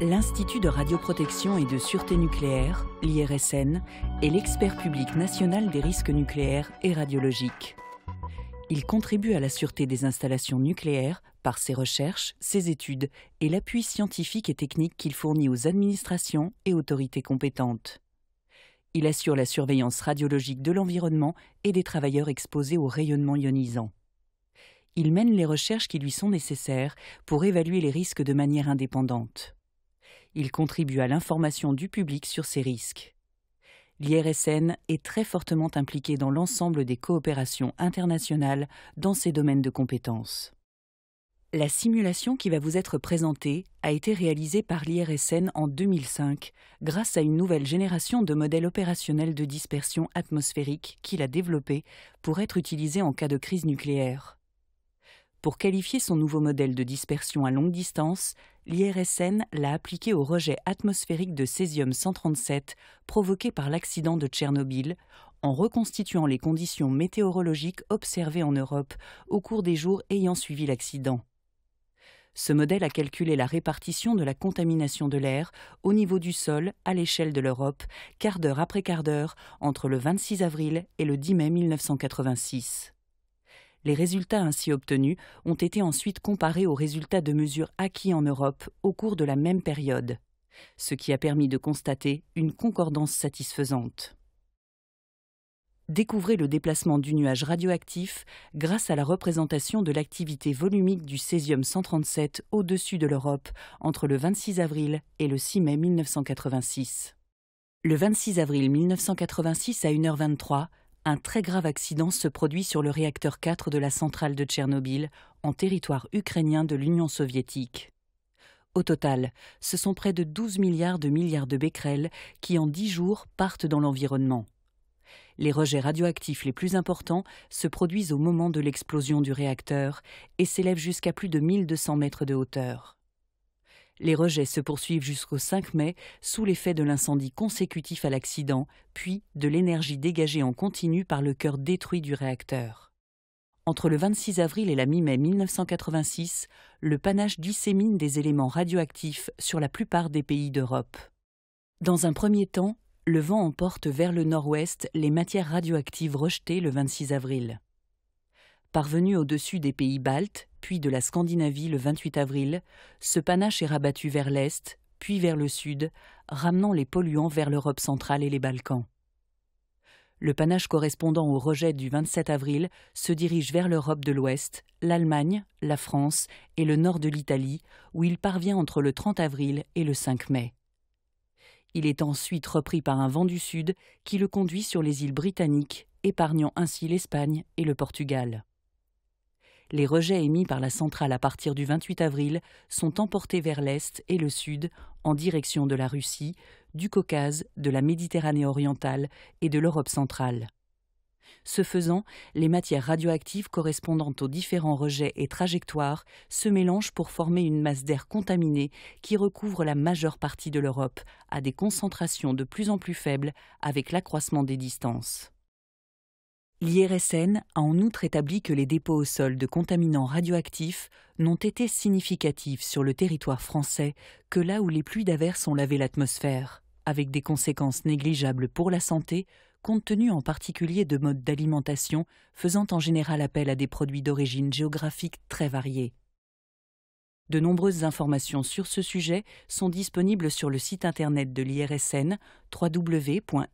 l'Institut de radioprotection et de sûreté nucléaire, l'IRSN, est l'expert public national des risques nucléaires et radiologiques. Il contribue à la sûreté des installations nucléaires par ses recherches, ses études et l'appui scientifique et technique qu'il fournit aux administrations et autorités compétentes. Il assure la surveillance radiologique de l'environnement et des travailleurs exposés aux rayonnements ionisants. Il mène les recherches qui lui sont nécessaires pour évaluer les risques de manière indépendante. Il contribue à l'information du public sur ces risques. L'IRSN est très fortement impliqué dans l'ensemble des coopérations internationales dans ces domaines de compétences. La simulation qui va vous être présentée a été réalisée par l'IRSN en 2005 grâce à une nouvelle génération de modèles opérationnels de dispersion atmosphérique qu'il a développé pour être utilisé en cas de crise nucléaire. Pour qualifier son nouveau modèle de dispersion à longue distance, l'IRSN l'a appliqué au rejet atmosphérique de césium-137 provoqué par l'accident de Tchernobyl, en reconstituant les conditions météorologiques observées en Europe au cours des jours ayant suivi l'accident. Ce modèle a calculé la répartition de la contamination de l'air au niveau du sol à l'échelle de l'Europe, quart d'heure après quart d'heure, entre le 26 avril et le 10 mai 1986. Les résultats ainsi obtenus ont été ensuite comparés aux résultats de mesures acquis en Europe au cours de la même période, ce qui a permis de constater une concordance satisfaisante. Découvrez le déplacement du nuage radioactif grâce à la représentation de l'activité volumique du césium 137 au-dessus de l'Europe entre le 26 avril et le 6 mai 1986. Le 26 avril 1986 à 1h23, un très grave accident se produit sur le réacteur 4 de la centrale de Tchernobyl, en territoire ukrainien de l'Union soviétique. Au total, ce sont près de 12 milliards de milliards de becquerels qui en 10 jours partent dans l'environnement. Les rejets radioactifs les plus importants se produisent au moment de l'explosion du réacteur et s'élèvent jusqu'à plus de 1200 mètres de hauteur. Les rejets se poursuivent jusqu'au 5 mai sous l'effet de l'incendie consécutif à l'accident, puis de l'énergie dégagée en continu par le cœur détruit du réacteur. Entre le 26 avril et la mi-mai 1986, le panache dissémine des éléments radioactifs sur la plupart des pays d'Europe. Dans un premier temps, le vent emporte vers le nord-ouest les matières radioactives rejetées le 26 avril. Parvenu au-dessus des pays baltes, puis de la Scandinavie le 28 avril, ce panache est rabattu vers l'Est, puis vers le Sud, ramenant les polluants vers l'Europe centrale et les Balkans. Le panache correspondant au rejet du 27 avril se dirige vers l'Europe de l'Ouest, l'Allemagne, la France et le nord de l'Italie, où il parvient entre le 30 avril et le 5 mai. Il est ensuite repris par un vent du Sud qui le conduit sur les îles britanniques, épargnant ainsi l'Espagne et le Portugal les rejets émis par la centrale à partir du 28 avril sont emportés vers l'est et le sud en direction de la Russie, du Caucase, de la Méditerranée orientale et de l'Europe centrale. Ce faisant, les matières radioactives correspondant aux différents rejets et trajectoires se mélangent pour former une masse d'air contaminée qui recouvre la majeure partie de l'Europe à des concentrations de plus en plus faibles avec l'accroissement des distances. L'IRSN a en outre établi que les dépôts au sol de contaminants radioactifs n'ont été significatifs sur le territoire français que là où les pluies d'averse ont lavé l'atmosphère, avec des conséquences négligeables pour la santé, compte tenu en particulier de modes d'alimentation faisant en général appel à des produits d'origine géographique très variés. De nombreuses informations sur ce sujet sont disponibles sur le site internet de l'IRSN www.irsn.fr.